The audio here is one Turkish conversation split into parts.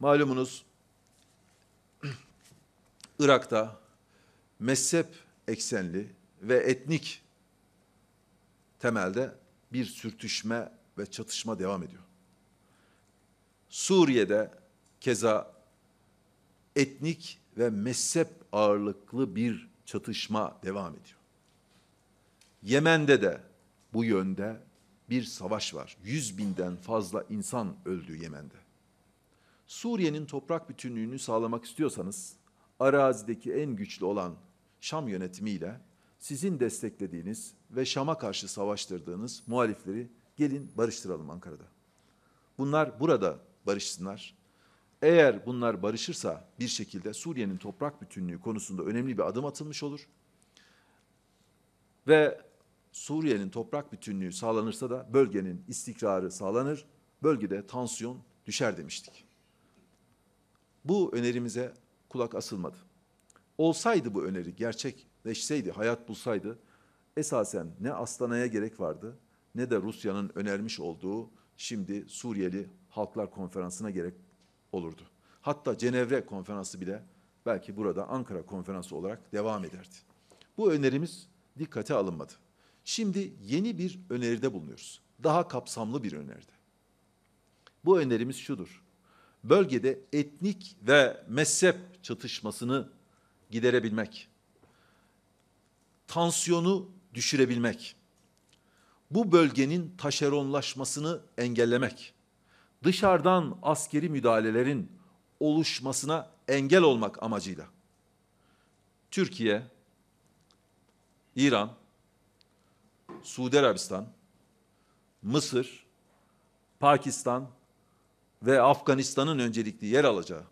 Malumunuz Irak'ta mezhep eksenli ve etnik temelde bir sürtüşme ve çatışma devam ediyor. Suriye'de keza etnik ve mezhep ağırlıklı bir çatışma devam ediyor. Yemen'de de bu yönde bir savaş var. Yüz binden fazla insan öldü Yemen'de. Suriye'nin toprak bütünlüğünü sağlamak istiyorsanız arazideki en güçlü olan Şam yönetimiyle sizin desteklediğiniz ve Şam'a karşı savaştırdığınız muhalifleri gelin barıştıralım Ankara'da. Bunlar burada barışsınlar. Eğer bunlar barışırsa bir şekilde Suriye'nin toprak bütünlüğü konusunda önemli bir adım atılmış olur. Ve Suriye'nin toprak bütünlüğü sağlanırsa da bölgenin istikrarı sağlanır, bölgede tansiyon düşer demiştik. Bu önerimize kulak asılmadı. Olsaydı bu öneri gerçekleşseydi, hayat bulsaydı esasen ne Aslana'ya gerek vardı ne de Rusya'nın önermiş olduğu şimdi Suriyeli Halklar Konferansı'na gerek olurdu. Hatta Cenevre Konferansı bile belki burada Ankara Konferansı olarak devam ederdi. Bu önerimiz dikkate alınmadı. Şimdi yeni bir öneride bulunuyoruz. Daha kapsamlı bir öneride. Bu önerimiz şudur. Bölgede etnik ve mezhep çatışmasını giderebilmek, tansiyonu düşürebilmek, bu bölgenin taşeronlaşmasını engellemek, dışarıdan askeri müdahalelerin oluşmasına engel olmak amacıyla Türkiye, İran, Suudi Arabistan, Mısır, Pakistan ve Afganistan'ın öncelikli yer alacağı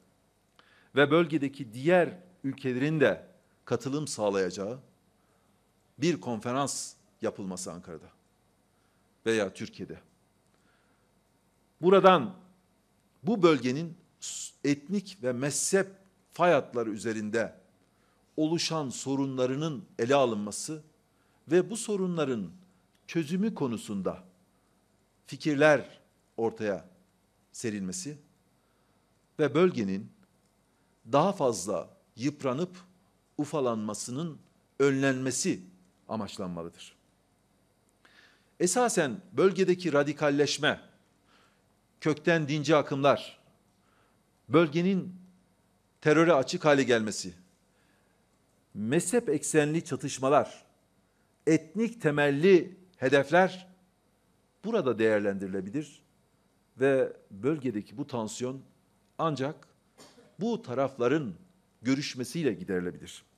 ve bölgedeki diğer ülkelerin de katılım sağlayacağı bir konferans yapılması Ankara'da veya Türkiye'de. Buradan bu bölgenin etnik ve mezhep fayatları üzerinde oluşan sorunlarının ele alınması ve bu sorunların çözümü konusunda fikirler ortaya serilmesi ve bölgenin daha fazla yıpranıp ufalanmasının önlenmesi amaçlanmalıdır. Esasen bölgedeki radikalleşme, kökten dinci akımlar, bölgenin teröre açık hale gelmesi, mezhep eksenli çatışmalar, etnik temelli hedefler burada değerlendirilebilir ve bölgedeki bu tansiyon ancak bu tarafların görüşmesiyle giderilebilir.